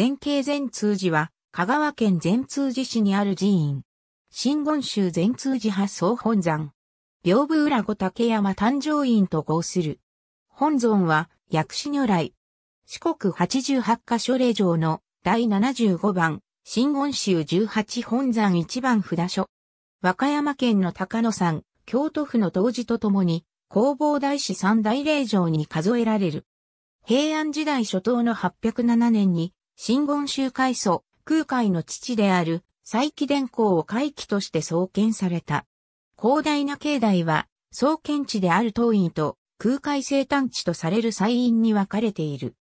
全景善通寺は、香川県善通寺市にある寺院。新言宗善通寺派総本山。屏風浦御竹山誕生院と合する。本尊は、薬師如来。四国八十八箇所霊場の第75番、新言宗18本山1番札所。和歌山県の高野山、京都府の同時とともに、弘法大師三大霊場に数えられる。平安時代初頭の807年に、真言宗開祖、空海の父である、再起伝校を回帰として創建された。広大な境内は、創建地である東院と空海生誕地とされる祭院に分かれている。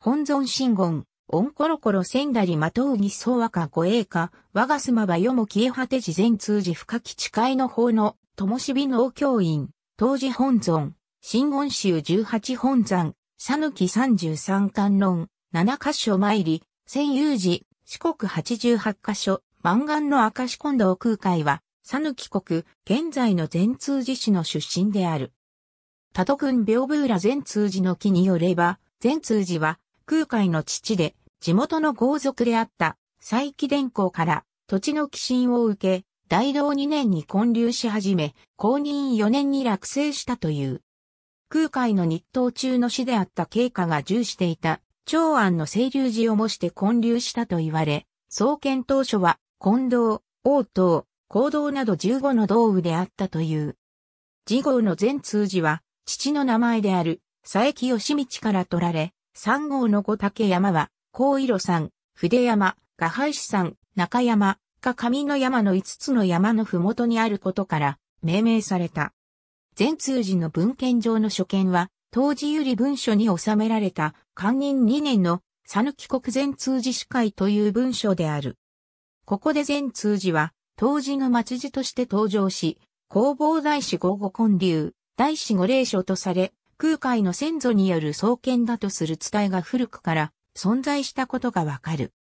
本尊真言、オンコロコロセンダまとうウギ和か護衛歌、我がすまばよも消え果て事前通じ深き誓いの法の、ともしび農教院、当時本尊、真言宗十八本山、さぬき三十三観論、7カ所参り、千有寺、四国88カ所、満願の明石近道空海は、佐抜国、現在の善通寺市の出身である。多度郡屏風浦善通寺の木によれば、善通寺は空海の父で、地元の豪族であった佐伯殿公から土地の寄進を受け、大道2年に建立し始め、公認4年に落成したという。空海の日当中の市であった経過が重視していた長安の清流寺を模して建立したと言われ、創建当初は、近道、王道、行道など15の道具であったという。次号の全通寺は、父の名前である、佐伯義道から取られ、三号の五竹山は、高色山、筆山、画廃寺山、中山、か上の山の5つの山のふもとにあることから、命名された。全通寺の文献上の所見は、当時より文書に収められた官人理念の、さぬき国前通寺司会という文章である。ここで前通寺は、当時の町寺として登場し、弘法大師五五根流、大師五霊書とされ、空海の先祖による創建だとする伝えが古くから存在したことがわかる。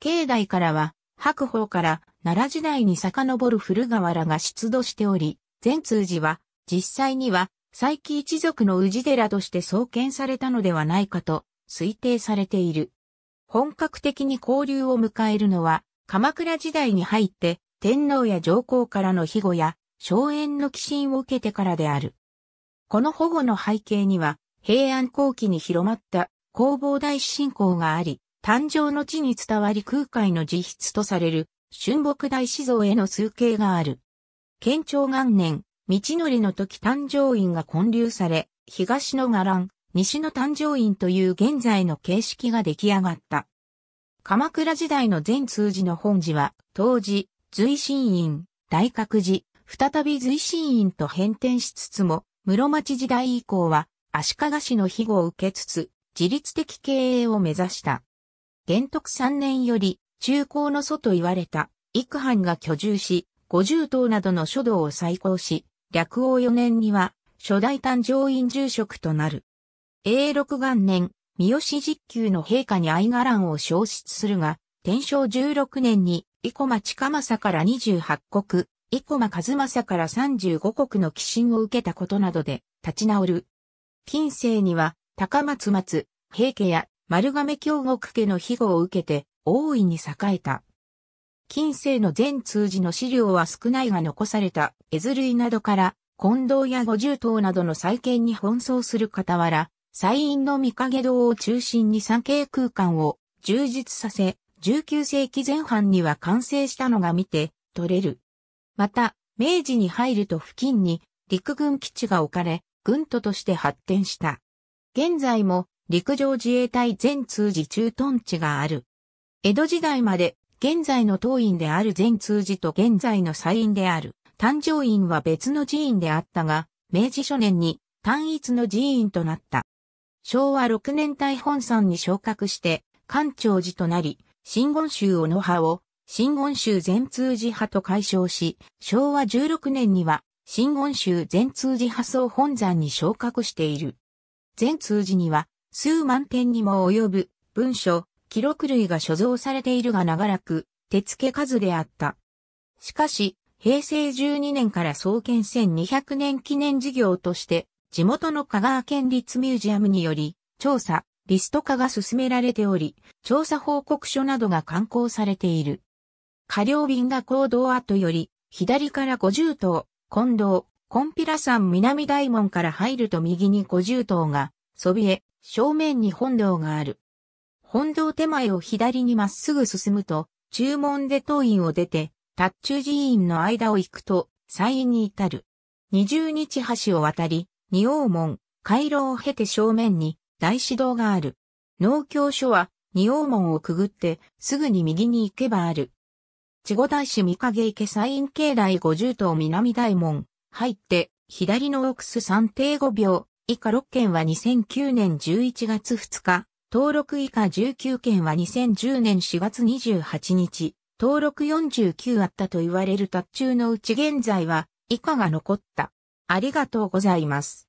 境内からは、白鵬から奈良時代に遡る古河原が出土しており、前通寺は実際には佐伯一族の氏寺として創建されたのではないかと推定されている。本格的に交流を迎えるのは、鎌倉時代に入って天皇や上皇からの庇護や荘園の寄進を受けてからである。この保護の背景には、平安後期に広まった弘法大師信仰があり、誕生の地に伝わり空海の自筆とされる、春木大師像への崇敬がある。県庁元年、道のりの時誕生院が建立され、東の伽藍、西の誕生院という現在の形式が出来上がった。鎌倉時代の全通寺の本寺は、当時、随神院、大覚寺、再び随神院と変転しつつも、室町時代以降は、足利氏の庇護を受けつつ、自律的経営を目指した。元徳3年より、中高の祖と言われた、幾藩が居住し、五十頭などの書道を再興し、略王4年には、初代誕生院住職となる。永禄元年、三好実給の陛下に愛が乱を消失するが、天正16年に、生駒近政から28国、生駒和政から35国の寄進を受けたことなどで、立ち直る。近世には、高松松、平家や丸亀京極家の庇護を受けて、大いに栄えた。近世の全通寺の資料は少ないが残された絵図類などから、近藤や五重塔などの再建に奔走する傍ら、西院の御影堂を中心に三景空間を充実させ、19世紀前半には完成したのが見て取れる。また、明治に入ると付近に陸軍基地が置かれ、軍都として発展した。現在も陸上自衛隊全通寺駐屯地がある。江戸時代まで現在の当院である全通寺と現在の祭院である誕生院は別の寺院であったが、明治初年に単一の寺院となった。昭和6年大本山に昇格して、官庁寺となり、新言宗小野派を、新言宗全通寺派と解消し、昭和16年には、新言宗全通寺派総本山に昇格している。全通寺には、数万点にも及ぶ文書、記録類が所蔵されているが長らく、手付け数であった。しかし、平成12年から創建1200年記念事業として、地元の香川県立ミュージアムにより、調査、リスト化が進められており、調査報告書などが刊行されている。火料便が行動跡より、左から50頭、近藤、コンピラ山南大門から入ると右に50頭が、そびえ、正面に本堂がある。本堂手前を左にまっすぐ進むと、中門で当院を出て、達中寺院の間を行くと、西院に至る。二十日橋を渡り、二王門、回廊を経て正面に、大師堂がある。農協所は、二王門をくぐって、すぐに右に行けばある。地後大師三影池西院境内五十島南大門、入って、左の奥す三定五秒、以下六件は2009年11月2日、登録以下19件は2010年4月28日、登録49あったと言われる達中のうち現在は以下が残った。ありがとうございます。